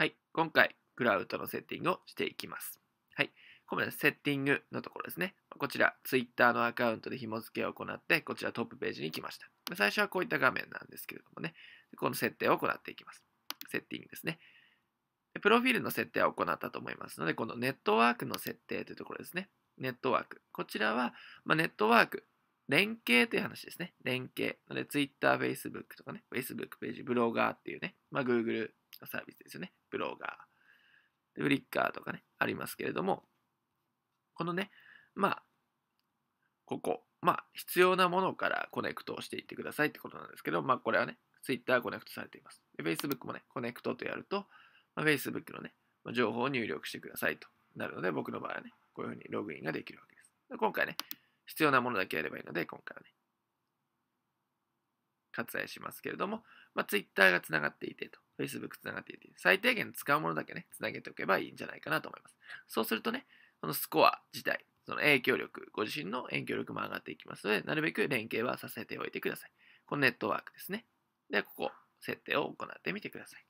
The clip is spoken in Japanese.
はい、今回、クラウドのセッティングをしていきます。はい、ここまでセッティングのところですね。こちら、Twitter のアカウントで紐付けを行って、こちらトップページに来ました。最初はこういった画面なんですけれどもね、この設定を行っていきます。セッティングですね。プロフィールの設定は行ったと思いますので、このネットワークの設定というところですね。ネットワーク。こちらは、まあ、ネットワーク、連携という話ですね。連携。ので、Twitter、Facebook とかね、Facebook ページ、ブロガーっていうね、まあ、Google サービスですよね。ブローガー。で、フリッカーとかね、ありますけれども、このね、まあ、ここ、まあ、必要なものからコネクトをしていってくださいってことなんですけど、まあ、これはね、Twitter コネクトされています。Facebook もね、コネクトとやると、まあ、Facebook のね、情報を入力してくださいとなるので、僕の場合はね、こういうふうにログインができるわけです。で今回ね、必要なものだけやればいいので、今回はね、割愛しますけれども、まあ、Twitter がつながっていてと。Facebook つながっていて、最低限使うものだけね、つなげておけばいいんじゃないかなと思います。そうするとね、このスコア自体、その影響力、ご自身の影響力も上がっていきますので、なるべく連携はさせておいてください。このネットワークですね。では、ここ、設定を行ってみてください。